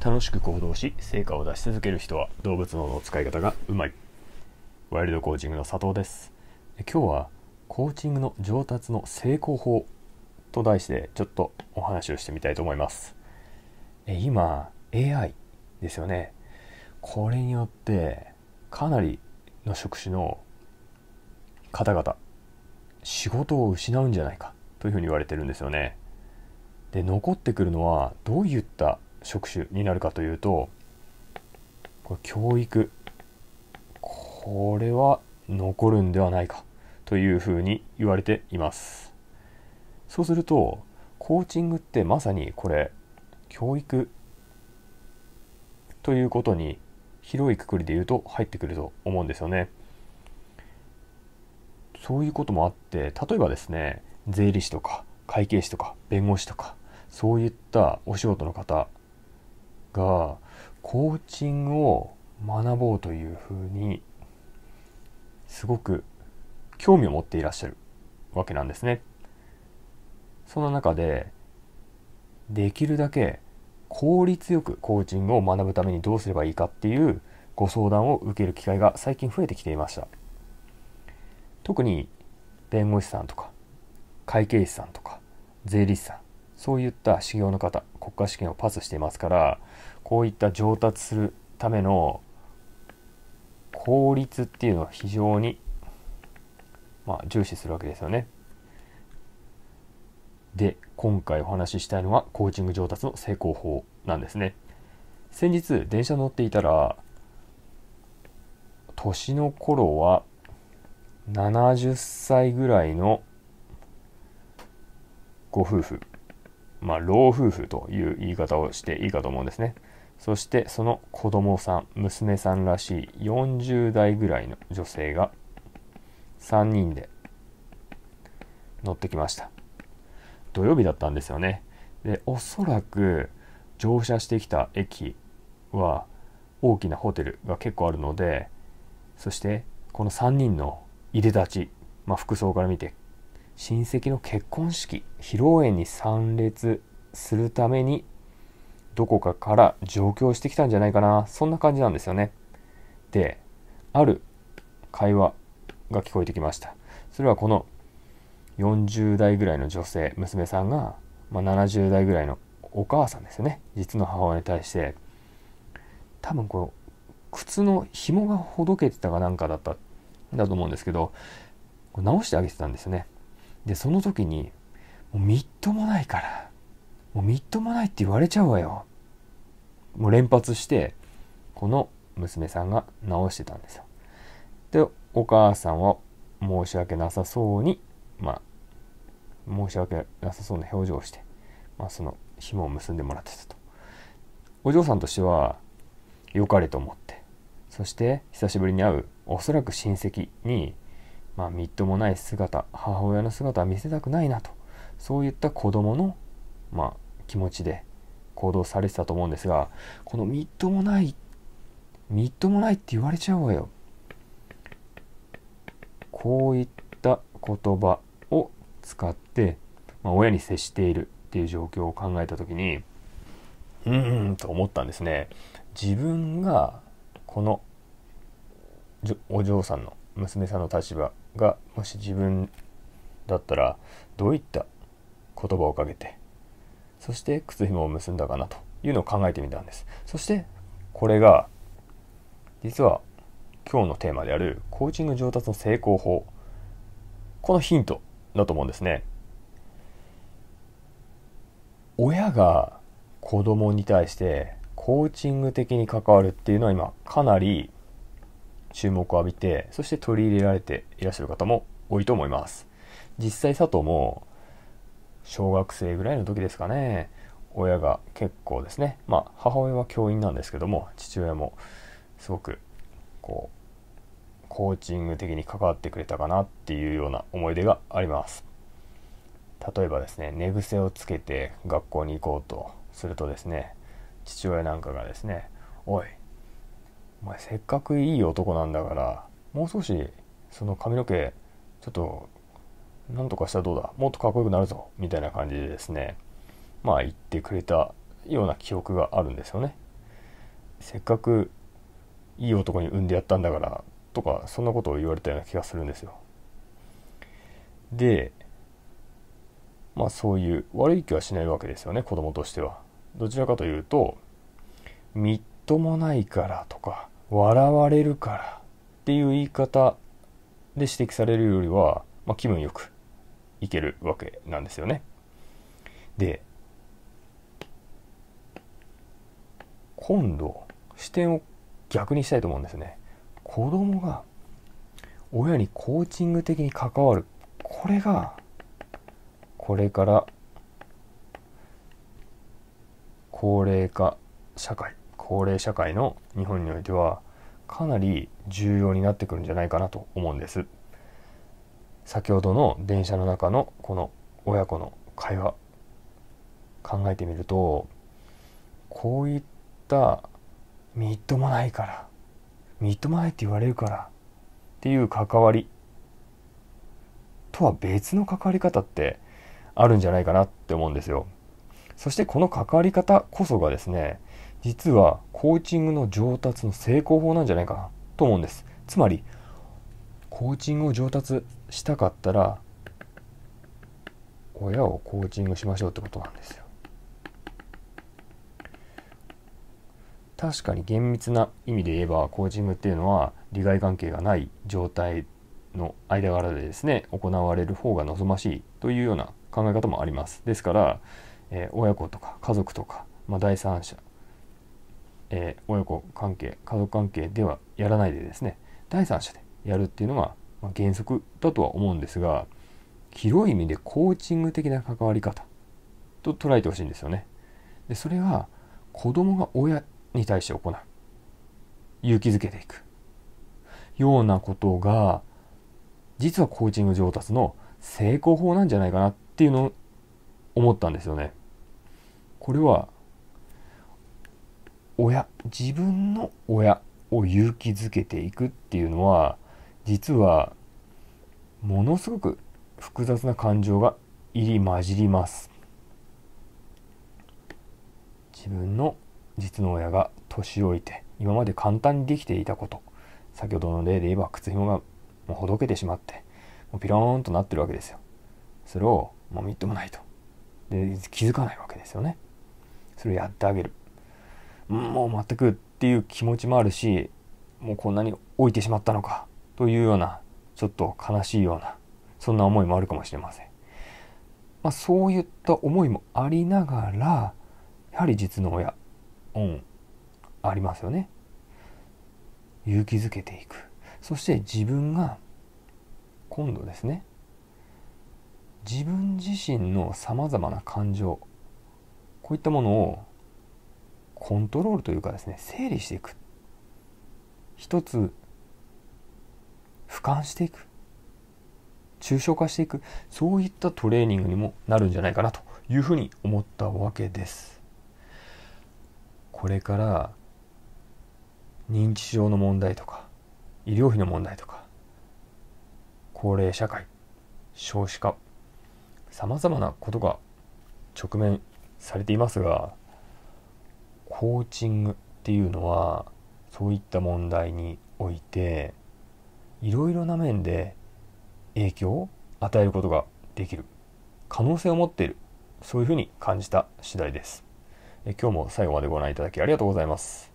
楽しく行動し成果を出し続ける人は動物脳の使い方がうまいワイルドコーチングの佐藤です今日はコーチングの上達の成功法と題してちょっとお話をしてみたいと思います今 AI ですよねこれによってかなりの職種の方々仕事を失うんじゃないかというふうに言われてるんですよねで残ってくるのはどういった職種になるかというと、これ教育。これは残るんではないかというふうに言われています。そうすると、コーチングってまさにこれ、教育ということに広いくくりで言うと入ってくると思うんですよね。そういうこともあって、例えばですね、税理士とか会計士とか弁護士とか、そういったお仕事の方がコーチングを学ぼうというふうにすごく興味を持っていらっしゃるわけなんですね。その中でできるだけ効率よくコーチングを学ぶためにどうすればいいかっていうご相談を受ける機会が最近増えてきていました。特に弁護士さんとか会計士さんとか税理士さんそういった修行の方国家試験をパスしていますから、こういった上達するための効率っていうのは非常に、まあ、重視するわけですよね。で、今回お話ししたいのはコーチング上達の成功法なんですね。先日電車乗っていたら、年の頃は70歳ぐらいのご夫婦まあ、老夫婦という言い方をしていいかと思うんですね。そしてその子供さん、娘さんらしい40代ぐらいの女性が3人で乗ってきました。土曜日だったんですよね。で、おそらく乗車してきた駅は大きなホテルが結構あるので、そしてこの3人のいでたち、まあ、服装から見て親戚の結婚式披露宴に参列するためにどこかから上京してきたんじゃないかなそんな感じなんですよねである会話が聞こえてきましたそれはこの40代ぐらいの女性娘さんが、まあ、70代ぐらいのお母さんですよね実の母親に対して多分この靴の紐がほどけてたかなんかだったんだと思うんですけど直してあげてたんですよねでその時にもうみっともないからもうみっともないって言われちゃうわよもう連発してこの娘さんが直してたんですよでお母さんは申し訳なさそうにまあ申し訳なさそうな表情をして、まあ、その紐を結んでもらってたとお嬢さんとしては良かれと思ってそして久しぶりに会うおそらく親戚にまあみっともない姿母親の姿は見せたくないなとそういった子供のまあ、気持ちで行動されてたと思うんですがこのみっともないみっともないって言われちゃうわよこういった言葉を使って、まあ、親に接しているっていう状況を考えた時にうんと思ったんですね自分がこのお嬢さんの娘さんの立場がもし自分だったらどういった言葉をかけてそして靴紐を結んだかなというのを考えてみたんですそしてこれが実は今日のテーマであるコーチング上達の成功法このヒントだと思うんですね親が子供に対してコーチング的に関わるっていうのは今かなり注目を浴びて、そして取り入れられていらっしゃる方も多いと思います。実際佐藤も、小学生ぐらいの時ですかね、親が結構ですね、まあ母親は教員なんですけども、父親もすごく、こう、コーチング的に関わってくれたかなっていうような思い出があります。例えばですね、寝癖をつけて学校に行こうとするとですね、父親なんかがですね、おい、お前せっかくいい男なんだからもう少しその髪の毛ちょっとなんとかしたらどうだもっとかっこよくなるぞみたいな感じでですねまあ言ってくれたような記憶があるんですよね。せっかくいい男に産んでやったんだからとかそんなことを言われたような気がするんですよ。でまあそういう悪い気はしないわけですよね子供としては。どちらかというと見ともないからとか笑われるからっていう言い方で指摘されるよりは、まあ、気分よくいけるわけなんですよね。で今度視点を逆にしたいと思うんですね。子供が親にコーチング的に関わるこれがこれから高齢化社会高齢社会の日本においてはかなり重要になってくるんじゃないかなと思うんです先ほどの電車の中のこの親子の会話考えてみるとこういったみっともないからみっともないって言われるからっていう関わりとは別の関わり方ってあるんじゃないかなって思うんですよそしてこの関わり方こそがですね実はコーチングの上達の成功法なんじゃないかなと思うんですつまりコーチングを上達したかったら親をコーチングしましょうってことなんですよ確かに厳密な意味で言えばコーチングっていうのは利害関係がない状態の間柄でですね行われる方が望ましいというような考え方もありますですから、えー、親子とか家族とか、まあ、第三者えー、親子関係家族関係ではやらないでですね第三者でやるっていうのが、ま原則だとは思うんですが広い意味でコーチング的な関わり方と捉えてほしいんですよね。でそれは子供が親に対して行う勇気づけていくようなことが実はコーチング上達の成功法なんじゃないかなっていうのを思ったんですよね。これは親自分の親を勇気づけていくっていうのは実はものすごく複雑な感情が入り混じります自分の実の親が年老いて今まで簡単にできていたこと先ほどの例で言えば靴ひもがもうほどけてしまってもうピローンとなってるわけですよそれをもうみっともないとで気づかないわけですよねそれをやってあげるもう全くっていう気持ちもあるしもうこんなに置いてしまったのかというようなちょっと悲しいようなそんな思いもあるかもしれません、まあ、そういった思いもありながらやはり実の親うんありますよね勇気づけていくそして自分が今度ですね自分自身の様々な感情こういったものをコントロールというかですね整理していく一つ俯瞰していく抽象化していくそういったトレーニングにもなるんじゃないかなというふうに思ったわけですこれから認知症の問題とか医療費の問題とか高齢社会少子化さまざまなことが直面されていますがコーチングっていうのはそういった問題においていろいろな面で影響を与えることができる可能性を持っているそういうふうに感じた次第ですえ今日も最後までご覧いただきありがとうございます